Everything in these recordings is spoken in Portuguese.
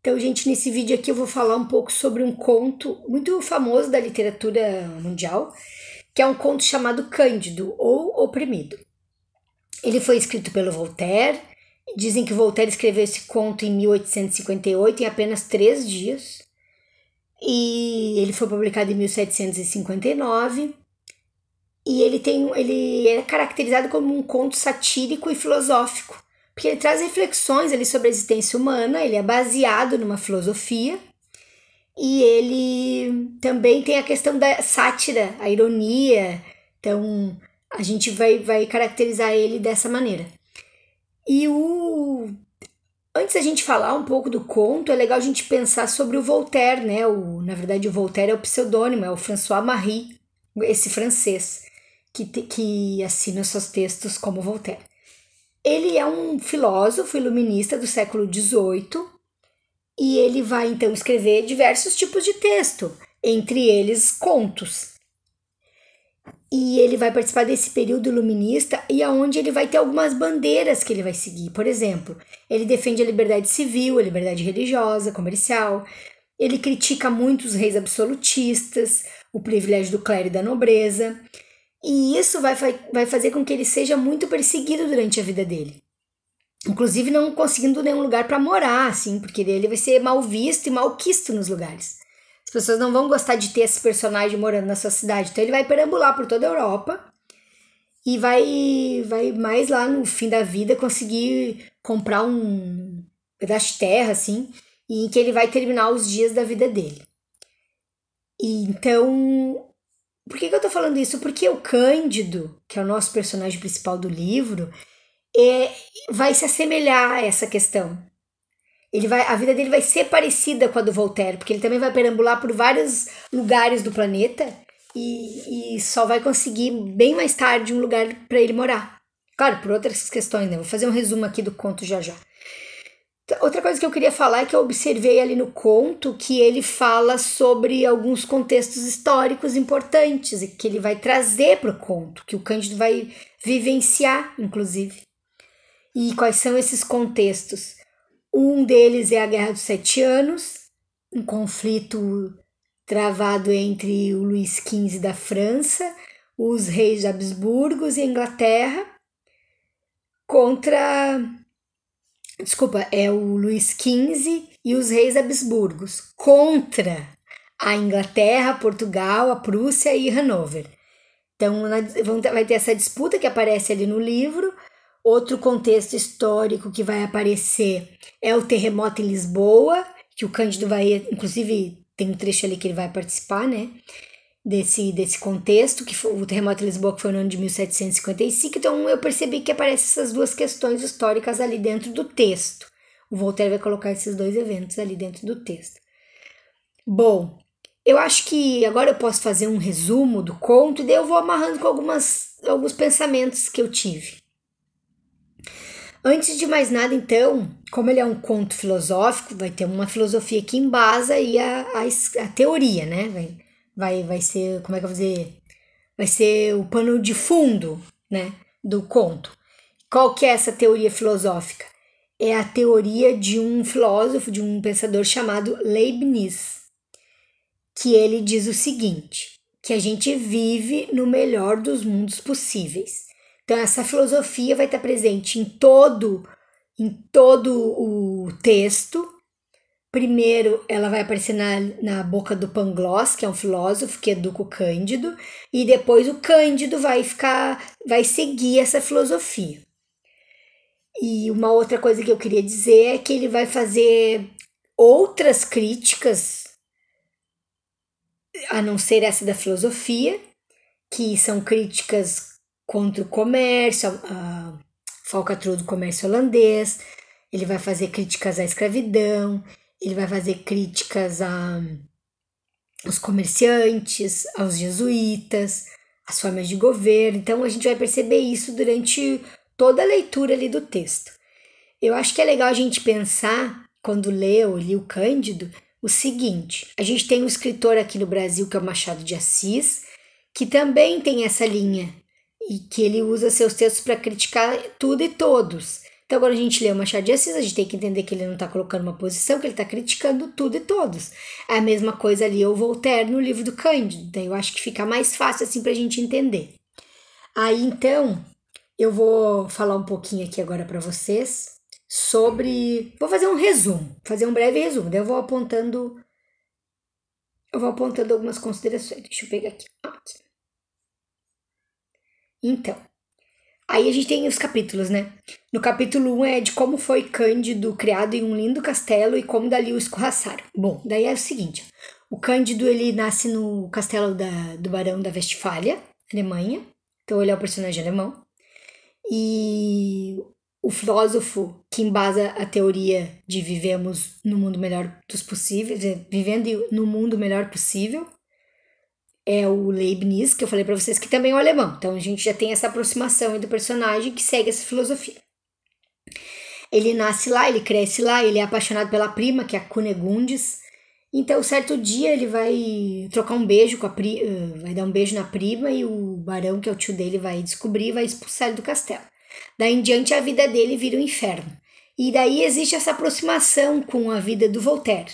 Então, gente, nesse vídeo aqui eu vou falar um pouco sobre um conto muito famoso da literatura mundial, que é um conto chamado Cândido ou Oprimido. Ele foi escrito pelo Voltaire. Dizem que Voltaire escreveu esse conto em 1858, em apenas três dias. E ele foi publicado em 1759. E ele tem ele é caracterizado como um conto satírico e filosófico porque ele traz reflexões ali sobre a existência humana, ele é baseado numa filosofia e ele também tem a questão da sátira, a ironia, então a gente vai, vai caracterizar ele dessa maneira. E o Antes da gente falar um pouco do conto, é legal a gente pensar sobre o Voltaire, né? O, na verdade, o Voltaire é o pseudônimo, é o François Marie, esse francês, que, te, que assina seus textos como Voltaire. Ele é um filósofo iluminista do século XVIII e ele vai então escrever diversos tipos de texto, entre eles contos. E ele vai participar desse período iluminista e aonde é ele vai ter algumas bandeiras que ele vai seguir. Por exemplo, ele defende a liberdade civil, a liberdade religiosa, comercial. Ele critica muito os reis absolutistas, o privilégio do clero e da nobreza. E isso vai, vai fazer com que ele seja muito perseguido durante a vida dele. Inclusive não conseguindo nenhum lugar para morar, assim, porque ele vai ser mal visto e malquisto nos lugares. As pessoas não vão gostar de ter esse personagem morando na sua cidade. Então ele vai perambular por toda a Europa e vai, vai mais lá no fim da vida conseguir comprar um pedaço de terra, assim, e em que ele vai terminar os dias da vida dele. E então por que, que eu tô falando isso? Porque o Cândido, que é o nosso personagem principal do livro, é, vai se assemelhar a essa questão. Ele vai, a vida dele vai ser parecida com a do Voltaire, porque ele também vai perambular por vários lugares do planeta e, e só vai conseguir bem mais tarde um lugar para ele morar. Claro, por outras questões, né? Vou fazer um resumo aqui do conto já já. Outra coisa que eu queria falar é que eu observei ali no conto que ele fala sobre alguns contextos históricos importantes e que ele vai trazer para o conto, que o Cândido vai vivenciar, inclusive. E quais são esses contextos? Um deles é a Guerra dos Sete Anos, um conflito travado entre o Luís XV da França, os reis de Habsburgos e Inglaterra, contra desculpa, é o Luís XV e os reis Habsburgos contra a Inglaterra, Portugal, a Prússia e Hanover. Então vai ter essa disputa que aparece ali no livro. Outro contexto histórico que vai aparecer é o terremoto em Lisboa, que o Cândido vai, inclusive, tem um trecho ali que ele vai participar, né? desse, desse contexto, que foi, o terremoto de Lisboa que foi no ano de 1755, então eu percebi que aparecem essas duas questões históricas ali dentro do texto. O Voltaire vai colocar esses dois eventos ali dentro do texto. Bom, eu acho que agora eu posso fazer um resumo do conto e daí eu vou amarrando com algumas, alguns pensamentos que eu tive. Antes de mais nada, então, como ele é um conto filosófico, vai ter uma filosofia que embasa aí a, a, a teoria, né? Vai, vai, vai ser, como é que eu vou dizer? Vai ser o pano de fundo, né, do conto. Qual que é essa teoria filosófica? É a teoria de um filósofo, de um pensador chamado Leibniz, que ele diz o seguinte, que a gente vive no melhor dos mundos possíveis. Então essa filosofia vai estar presente em todo em todo o texto Primeiro, ela vai aparecer na, na boca do Pangloss, que é um filósofo que educa o Cândido, e depois o Cândido vai ficar, vai seguir essa filosofia. E uma outra coisa que eu queria dizer é que ele vai fazer outras críticas, a não ser essa da filosofia, que são críticas contra o comércio, a, a falcatrua do comércio holandês, ele vai fazer críticas à escravidão, ele vai fazer críticas a os comerciantes, aos jesuítas, às formas de governo. Então a gente vai perceber isso durante toda a leitura ali do texto. Eu acho que é legal a gente pensar, quando leu li o Cândido, o seguinte: a gente tem um escritor aqui no Brasil que é o Machado de Assis, que também tem essa linha e que ele usa seus textos para criticar tudo e todos. Então agora a gente lê o Machado de Assis, a gente tem que entender que ele não está colocando uma posição, que ele está criticando tudo e todos. É a mesma coisa ali o Voltaire no livro do Cândido, então eu acho que fica mais fácil assim para a gente entender. Aí então, eu vou falar um pouquinho aqui agora para vocês sobre. Vou fazer um resumo, fazer um breve resumo, daí eu vou apontando. Eu vou apontando algumas considerações. Deixa eu pegar aqui. Então, Aí a gente tem os capítulos, né? No capítulo 1 um é de como foi Cândido criado em um lindo castelo e como dali o escorraçaram. Bom, daí é o seguinte: o Cândido ele nasce no castelo da, do Barão da Westfália, Alemanha. Então ele é o um personagem alemão. E o filósofo que embasa a teoria de vivemos no mundo melhor dos possíveis, vivendo no mundo melhor possível, é o Leibniz, que eu falei para vocês, que também é um alemão. Então a gente já tem essa aproximação do personagem que segue essa filosofia. Ele nasce lá, ele cresce lá, ele é apaixonado pela prima, que é a Cunegundes. Então, certo dia, ele vai trocar um beijo com a prima, eh, vai dar um beijo na prima e o barão, que é o tio dele, vai descobrir e vai expulsar ele do castelo. Daí em diante, a vida dele vira um inferno. E daí existe essa aproximação com a vida do Voltaire.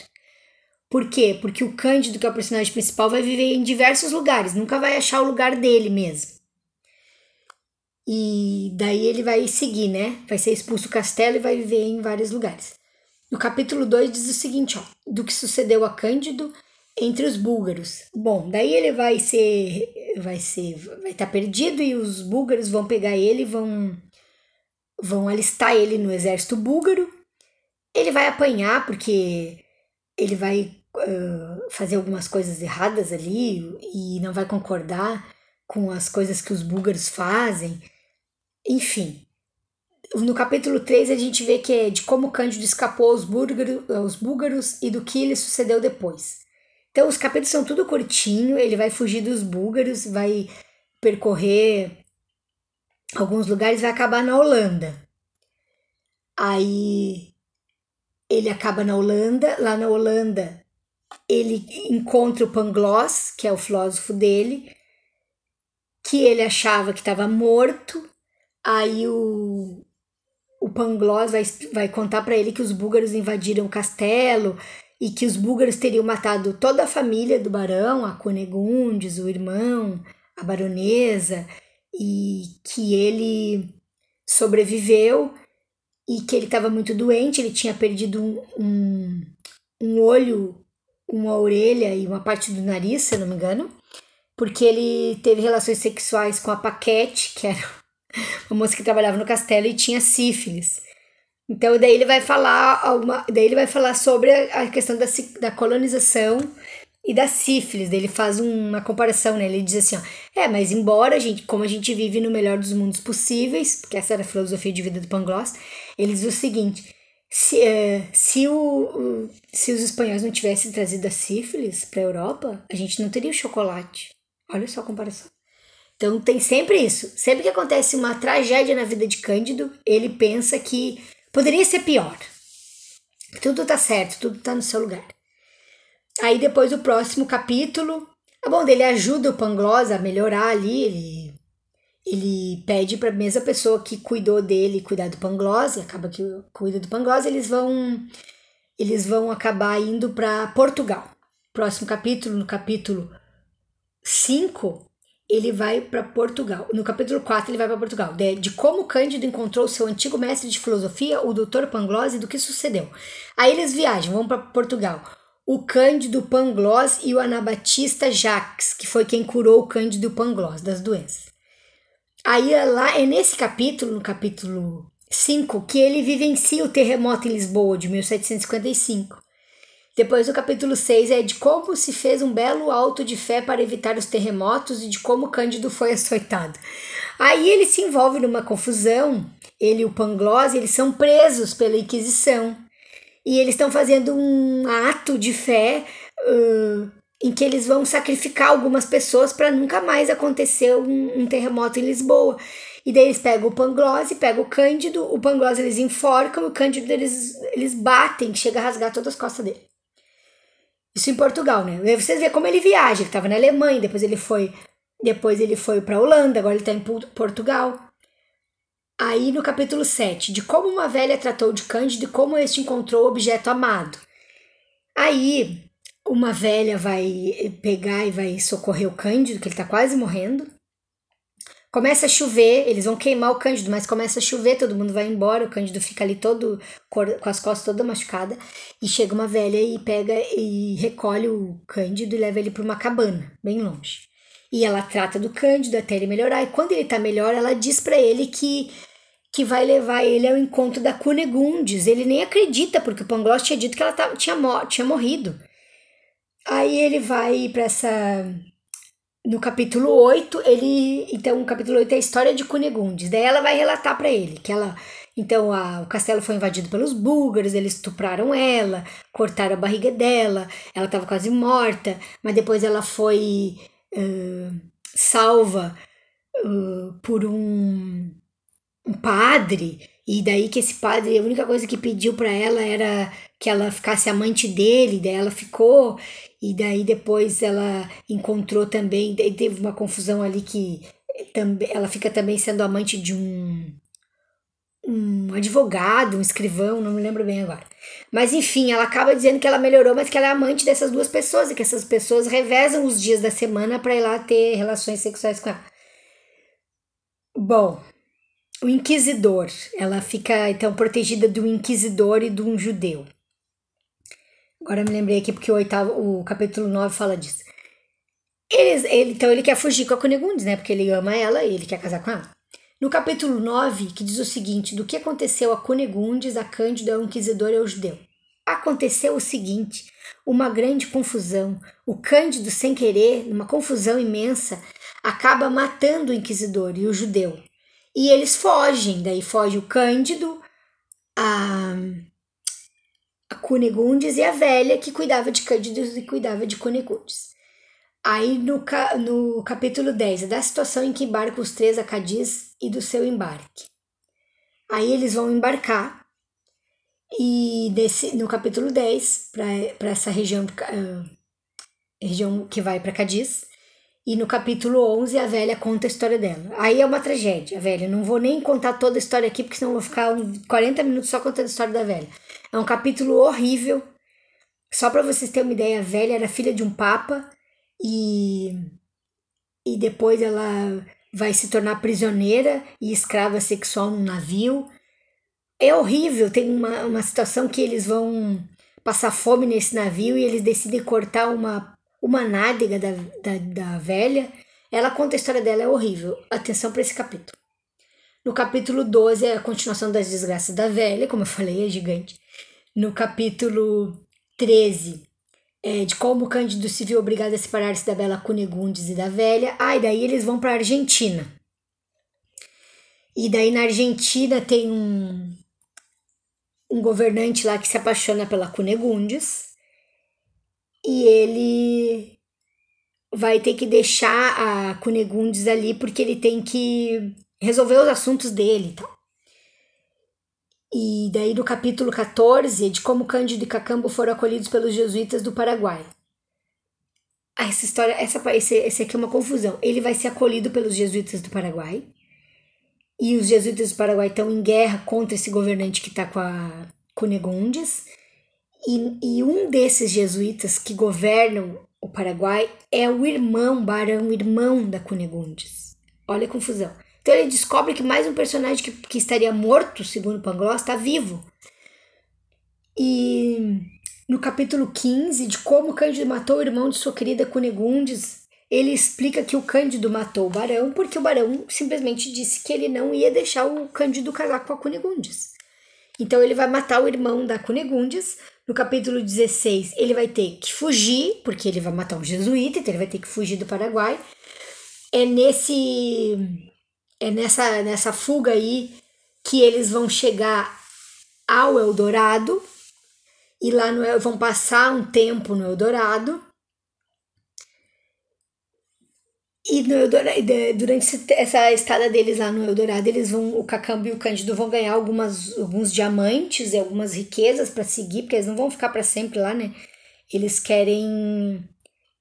Por quê? Porque o Cândido, que é o personagem principal, vai viver em diversos lugares, nunca vai achar o lugar dele mesmo. E daí ele vai seguir, né? Vai ser expulso do castelo e vai viver em vários lugares. No capítulo 2 diz o seguinte, ó, do que sucedeu a Cândido entre os búlgaros. Bom, daí ele vai ser vai ser vai estar tá perdido e os búlgaros vão pegar ele, vão vão alistar ele no exército búlgaro. Ele vai apanhar porque ele vai uh, fazer algumas coisas erradas ali e não vai concordar com as coisas que os búlgaros fazem. Enfim, no capítulo 3 a gente vê que é de como Cândido escapou aos, búlgaros, búlgaros e do que ele sucedeu depois. Então os capítulos são tudo curtinho, ele vai fugir dos búlgaros, vai percorrer alguns lugares, vai acabar na Holanda. Aí ele acaba na Holanda. Lá na Holanda, ele encontra o Pangloss, que é o filósofo dele, que ele achava que estava morto. Aí o, o Pangloss vai, vai contar para ele que os búlgaros invadiram o castelo e que os búlgaros teriam matado toda a família do barão, a Conegundes, o irmão, a baronesa, e que ele sobreviveu e que ele estava muito doente, ele tinha perdido um, um, olho, uma orelha e uma parte do nariz, se eu não me engano, porque ele teve relações sexuais com a Paquete, que era uma moça que trabalhava no castelo e tinha sífilis. Então daí ele vai falar alguma, daí ele vai falar sobre a questão da, da colonização e da sífilis. Ele faz uma comparação, né? Ele diz assim, ó, é, mas embora a gente, como a gente vive no melhor dos mundos possíveis, porque essa era a filosofia de vida do Pangloss, ele diz o seguinte, se, é, se, o, se os espanhóis não tivessem trazido a sífilis para a Europa, a gente não teria o chocolate. Olha só a comparação. Então tem sempre isso. Sempre que acontece uma tragédia na vida de Cândido, ele pensa que poderia ser pior. Tudo tá certo, tudo tá no seu lugar. Aí depois o próximo capítulo, ah, bom, ele ajuda o Pangloss a melhorar ali, ele, ele pede para a mesma pessoa que cuidou dele cuidar do Pangloss, e acaba que cuida do Pangloss, eles vão eles vão acabar indo para Portugal. Próximo capítulo, no capítulo 5, ele vai para Portugal. No capítulo 4, ele vai para Portugal. De, de, como Cândido encontrou seu antigo mestre de filosofia, o Dr. Pangloss, e do que sucedeu. Aí eles viajam, vão para Portugal o Cândido Pangloss e o Anabatista Jacques, que foi quem curou o Cândido Pangloss das doenças. Aí é lá é nesse capítulo, no capítulo 5, que ele vivencia o terremoto em Lisboa de 1755. Depois, o capítulo 6 é de como se fez um belo alto de fé para evitar os terremotos e de como Cândido foi açoitado. Aí ele se envolve numa confusão, ele e o Pangloss, eles são presos pela Inquisição. E eles estão fazendo um ato de fé uh, em que eles vão sacrificar algumas pessoas para nunca mais acontecer um, um, terremoto em Lisboa. E daí eles pegam o Pangloss e pegam o Cândido, o Pangloss eles enforcam, o Cândido eles, eles batem, chega a rasgar todas as costas dele. Isso em Portugal, né? E aí vocês vê como ele viaja, ele estava na Alemanha, depois ele foi, depois ele foi para Holanda, agora ele está em Portugal. Aí no capítulo 7, de como uma velha tratou de Cândido e como este encontrou o objeto amado. Aí uma velha vai pegar e vai socorrer o Cândido, que ele tá quase morrendo. Começa a chover, eles vão queimar o Cândido, mas começa a chover, todo mundo vai embora, o Cândido fica ali todo com as costas toda machucada e chega uma velha e pega e recolhe o Cândido e leva ele para uma cabana, bem longe. E ela trata do Cândido até ele melhorar e quando ele tá melhor, ela diz para ele que que vai levar ele ao encontro da Cunegundes. Ele nem acredita, porque o Pangloss tinha dito que ela tava, tinha, mor tinha morrido. Aí ele vai para essa. No capítulo 8, ele. Então, o capítulo 8 é a história de Cunegundes. Daí ela vai relatar para ele que ela. Então, a, o castelo foi invadido pelos búlgaros, eles estupraram ela, cortaram a barriga dela, ela estava quase morta, mas depois ela foi uh, salva uh, por um um padre, e daí que esse padre, a única coisa que pediu para ela era que ela ficasse amante dele, daí ela ficou, e daí depois ela encontrou também, teve uma confusão ali que ela fica também sendo amante de um um advogado, um escrivão, não me lembro bem agora. Mas enfim, ela acaba dizendo que ela melhorou, mas que ela é amante dessas duas pessoas e que essas pessoas revezam os dias da semana para ir lá ter relações sexuais com ela. Bom, o inquisidor. Ela fica então protegida do inquisidor e de um judeu. Agora me lembrei aqui porque o, oitavo, o capítulo 9 fala disso. ele, então ele quer fugir com a Cunegundes, né? Porque ele ama ela e ele quer casar com ela. No capítulo 9, que diz o seguinte: do que aconteceu a Cunegundes, a Cândida, o inquisidor e o judeu. Aconteceu o seguinte: uma grande confusão. O Cândido, sem querer, numa confusão imensa, acaba matando o inquisidor e o judeu e eles fogem. Daí foge o Cândido, a, a Cunegundes e a velha que cuidava de Cândido e cuidava de Cunegundes. Aí no, ca... no capítulo 10 é da situação em que embarcam os três a Cadiz e do seu embarque. Aí eles vão embarcar e desse, no capítulo 10, para essa região, uh, região que vai para Cadiz, e no capítulo 11, a velha conta a história dela. Aí é uma tragédia, a velha. Não vou nem contar toda a história aqui, porque senão vou ficar 40 minutos só contando a história da velha. É um capítulo horrível. Só para vocês terem uma ideia, a velha era filha de um papa e. E depois ela vai se tornar prisioneira e escrava sexual num navio. É horrível. Tem uma, uma situação que eles vão passar fome nesse navio e eles decidem cortar uma uma nádega da, da, da velha, ela conta a história dela, é horrível. Atenção para esse capítulo. No capítulo 12 é a continuação das desgraças da velha, como eu falei, é gigante. No capítulo 13 é de como Cândido se viu obrigado a separar-se da bela Cunegundes e da velha. Ai, ah, e daí eles vão para Argentina. E daí na Argentina tem um um governante lá que se apaixona pela Cunegundes e ele vai ter que deixar a Cunegundes ali porque ele tem que resolver os assuntos dele e tá? E daí do capítulo 14, de como Cândido e Cacambo foram acolhidos pelos jesuítas do Paraguai. Ah, essa história, essa, esse, esse aqui é uma confusão. Ele vai ser acolhido pelos jesuítas do Paraguai. E os jesuítas do Paraguai estão em guerra contra esse governante que está com a Cunegundes. E, e um desses jesuítas que governam o Paraguai é o irmão, barão, irmão da Cunegundes. Olha a confusão. Então ele descobre que mais um personagem que, que estaria morto, segundo Pangloss, está vivo. E no capítulo 15, de como Cândido matou o irmão de sua querida Cunegundes, ele explica que o Cândido matou o barão porque o barão simplesmente disse que ele não ia deixar o Cândido casar com a Cunegundes. Então ele vai matar o irmão da Cunegundes no capítulo 16, ele vai ter que fugir, porque ele vai matar um jesuíta, então ele vai ter que fugir do Paraguai. É nesse é nessa nessa fuga aí que eles vão chegar ao Eldorado e lá no, vão passar um tempo no Eldorado E no Eldorado, durante essa estada deles lá no Eldorado, eles vão, o Cacambo e o Cândido vão ganhar algumas, alguns diamantes e algumas riquezas para seguir, porque eles não vão ficar para sempre lá, né? Eles querem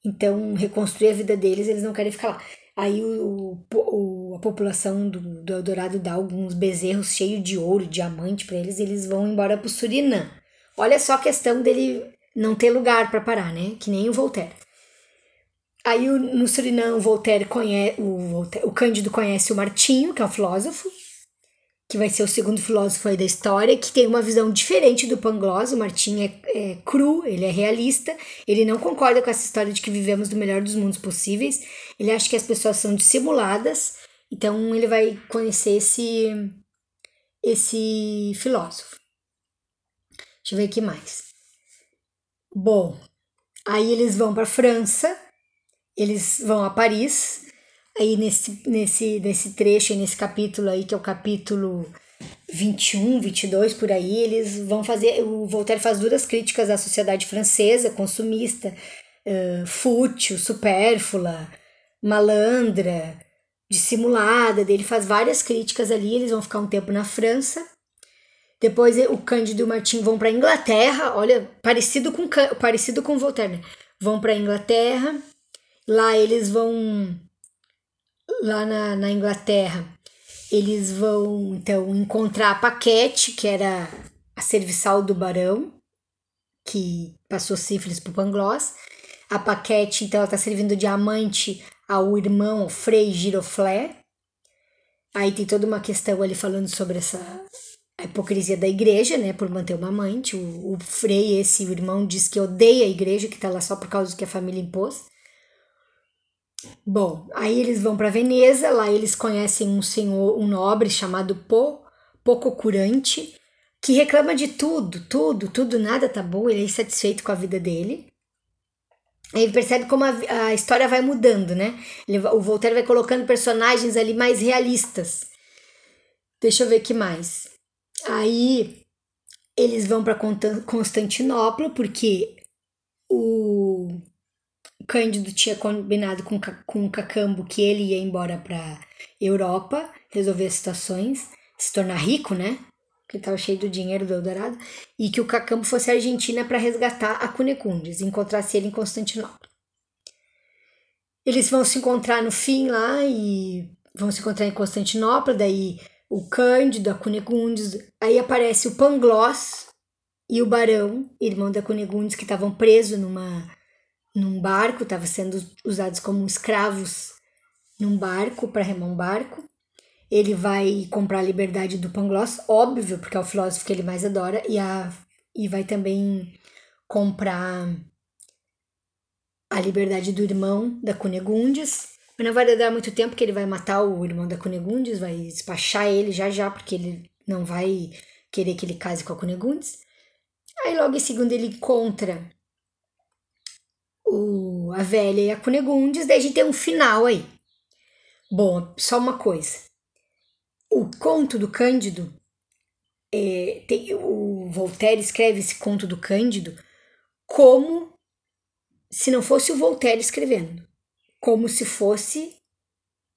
então reconstruir a vida deles, eles não querem ficar lá. Aí o, o a população do, do Eldorado dá alguns bezerros cheios de ouro, diamante para eles, e eles vão embora pro Surinam. Olha só a questão dele não ter lugar para parar, né? Que nem o Voltaire. Aí no Surinam, o Voltaire conhece, o, Voltaire, o Cândido conhece o Martinho, que é um filósofo, que vai ser o segundo filósofo aí da história, que tem uma visão diferente do Pangloss. O Martinho é, é cru, ele é realista, ele não concorda com essa história de que vivemos do melhor dos mundos possíveis. Ele acha que as pessoas são dissimuladas, então ele vai conhecer esse, esse filósofo. Deixa eu ver aqui mais. Bom, aí eles vão para França eles vão a Paris, aí nesse, nesse, nesse trecho, nesse capítulo aí, que é o capítulo 21, 22, por aí, eles vão fazer. O Voltaire faz duras críticas à sociedade francesa, consumista, uh, fútil, supérflua, malandra, dissimulada. Ele faz várias críticas ali. Eles vão ficar um tempo na França. Depois o Cândido e o Martim vão para Inglaterra. Olha, parecido com parecido com Voltaire, né? Vão para Inglaterra. Lá eles vão. Lá na, na Inglaterra, eles vão então encontrar a Paquete, que era a serviçal do barão, que passou sífilis pro Pangloss. A Paquete, então, ela tá servindo de amante ao irmão ao Frei Giroflé. Aí tem toda uma questão ali falando sobre essa a hipocrisia da igreja, né, por manter uma amante. O, o Frei, esse o irmão, diz que odeia a igreja, que tá lá só por causa do que a família impôs. Bom, aí eles vão para Veneza, lá eles conhecem um senhor, um nobre chamado Po, Poco Curante, que reclama de tudo, tudo, tudo, nada tá bom, ele é insatisfeito com a vida dele. Ele percebe como a, a história vai mudando, né? Ele, o Voltaire vai colocando personagens ali mais realistas. Deixa eu ver que mais. Aí eles vão para Constantinopla porque o Cândido tinha combinado com, com Cacambo que ele ia embora para Europa resolver situações, se tornar rico, né? Que estava cheio do dinheiro do Eldorado, e que o Cacambo fosse à Argentina para resgatar a Cunecundes, encontrasse ele em Constantinopla. Eles vão se encontrar no fim lá e vão se encontrar em Constantinopla, daí o Cândido, a Cunegundes, aí aparece o Pangloss e o Barão, irmão da Cunegundes, que estavam presos numa num barco, estavam sendo usados como escravos num barco para remar um barco. Ele vai comprar a liberdade do Pangloss, óbvio, porque é o filósofo que ele mais adora, e, a, e vai também comprar a liberdade do irmão da Cunegundes. Mas não vai dar muito tempo que ele vai matar o irmão da Cunegundes, vai despachar ele já já, porque ele não vai querer que ele case com a Cunegundes. Aí logo em seguida ele encontra o, a velha e a Cunegundes, daí a gente tem um final aí. Bom, só uma coisa. O conto do Cândido, é, tem, o Voltaire escreve esse conto do Cândido como se não fosse o Voltaire escrevendo, como se fosse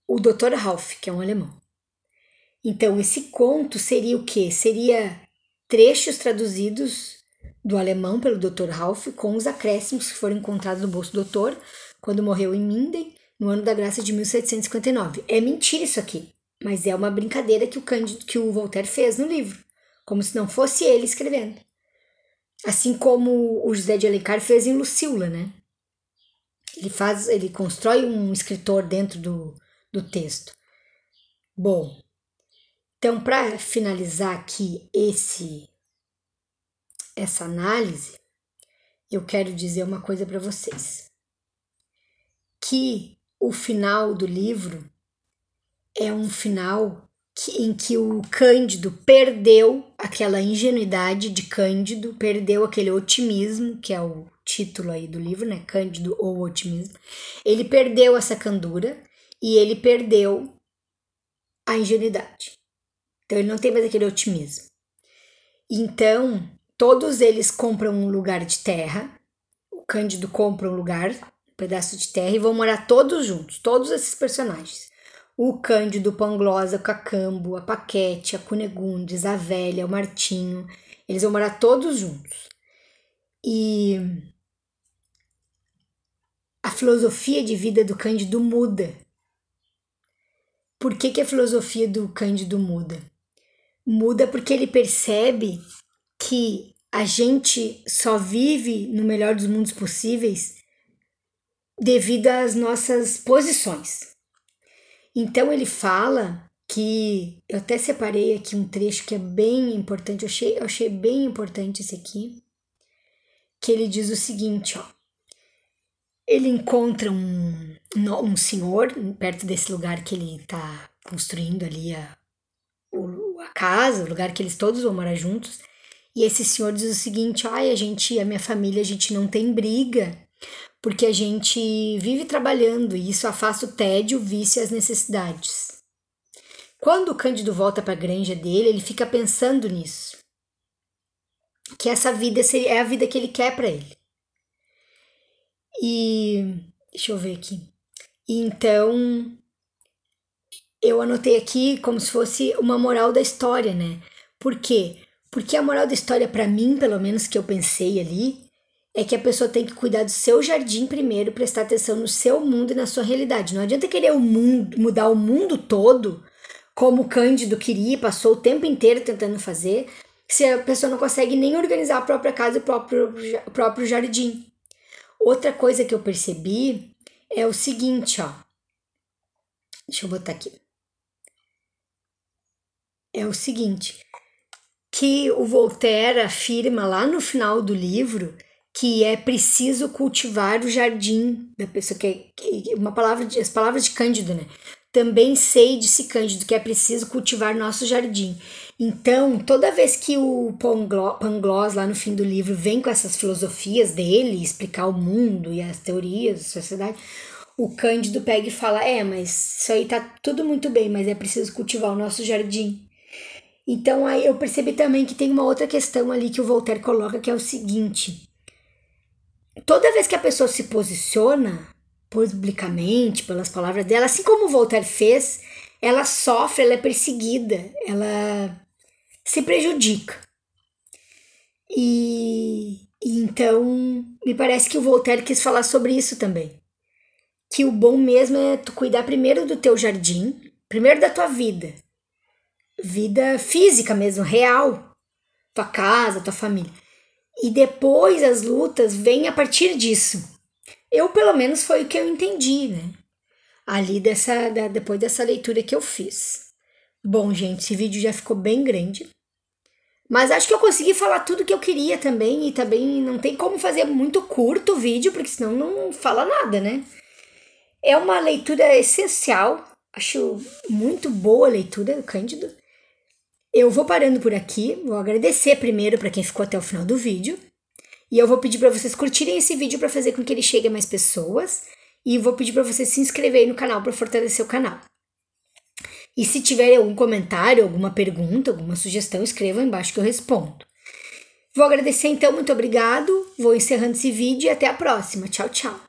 o Dr. Ralph, que é um alemão. Então, esse conto seria o quê? Seria trechos traduzidos do alemão pelo Dr. Ralph, com os acréscimos que foram encontrados no bolso do doutor quando morreu em Minden, no ano da graça de 1759. É mentira isso aqui, mas é uma brincadeira que o Cândido, que o Voltaire fez no livro, como se não fosse ele escrevendo. Assim como o José de Alencar fez em Lucila, né? Ele faz, ele constrói um escritor dentro do, do texto. Bom, então para finalizar aqui esse essa análise, eu quero dizer uma coisa para vocês. Que o final do livro é um final que, em que o Cândido perdeu aquela ingenuidade de Cândido, perdeu aquele otimismo, que é o título aí do livro, né? Cândido ou otimismo. Ele perdeu essa candura e ele perdeu a ingenuidade. Então ele não tem mais aquele otimismo. Então, Todos eles compram um lugar de terra. O Cândido compra um lugar, um pedaço de terra, e vão morar todos juntos, todos esses personagens. O Cândido, o Panglosa, o Cacambo, a Paquete, a Cunegundes, a Velha, o Martinho. Eles vão morar todos juntos. E a filosofia de vida do Cândido muda. Por que, que a filosofia do Cândido muda? Muda porque ele percebe que a gente só vive no melhor dos mundos possíveis devido às nossas posições. Então ele fala que eu até separei aqui um trecho que é bem importante, eu achei, eu achei bem importante esse aqui, que ele diz o seguinte, ó. Ele encontra um, um senhor perto desse lugar que ele está construindo ali a, a casa, o lugar que eles todos vão morar juntos, e esse senhor diz o seguinte: ai, a gente, a minha família, a gente não tem briga, porque a gente vive trabalhando e isso afasta o tédio, o vício e as necessidades. Quando o Cândido volta para a granja dele, ele fica pensando nisso. Que essa vida é a vida que ele quer para ele. E deixa eu ver aqui. então eu anotei aqui como se fosse uma moral da história, né? Por quê? Porque a moral da história, para mim, pelo menos que eu pensei ali, é que a pessoa tem que cuidar do seu jardim primeiro, prestar atenção no seu mundo e na sua realidade. Não adianta querer o mundo, mudar o mundo todo, como o Cândido queria, passou o tempo inteiro tentando fazer, se a pessoa não consegue nem organizar a própria casa e o próprio, o próprio jardim. Outra coisa que eu percebi é o seguinte, ó. Deixa eu botar aqui. É o seguinte, que o Voltaire afirma lá no final do livro que é preciso cultivar o jardim da pessoa, é, que é uma palavra, de, as palavras de Cândido, né? Também sei, disse Cândido, que é preciso cultivar nosso jardim. Então, toda vez que o Pangloss, lá no fim do livro, vem com essas filosofias dele, explicar o mundo e as teorias da sociedade, o Cândido pega e fala: É, mas isso aí tá tudo muito bem, mas é preciso cultivar o nosso jardim. Então aí eu percebi também que tem uma outra questão ali que o Voltaire coloca que é o seguinte: toda vez que a pessoa se posiciona publicamente pelas palavras dela, assim como o Voltaire fez, ela sofre, ela é perseguida, ela se prejudica. E, e então me parece que o Voltaire quis falar sobre isso também. Que o bom mesmo é tu cuidar primeiro do teu jardim, primeiro da tua vida, vida física mesmo, real, tua casa, tua família. E depois as lutas vêm a partir disso. Eu, pelo menos, foi o que eu entendi, né? Ali dessa, da, depois dessa leitura que eu fiz. Bom, gente, esse vídeo já ficou bem grande. Mas acho que eu consegui falar tudo que eu queria também. E também não tem como fazer muito curto o vídeo, porque senão não fala nada, né? É uma leitura essencial. Acho muito boa a leitura, Cândido. Eu vou parando por aqui, vou agradecer primeiro para quem ficou até o final do vídeo. E eu vou pedir para vocês curtirem esse vídeo para fazer com que ele chegue a mais pessoas. E vou pedir para vocês se inscreverem no canal para fortalecer o canal. E se tiver algum comentário, alguma pergunta, alguma sugestão, escrevam embaixo que eu respondo. Vou agradecer então, muito obrigado. Vou encerrando esse vídeo e até a próxima. Tchau, tchau.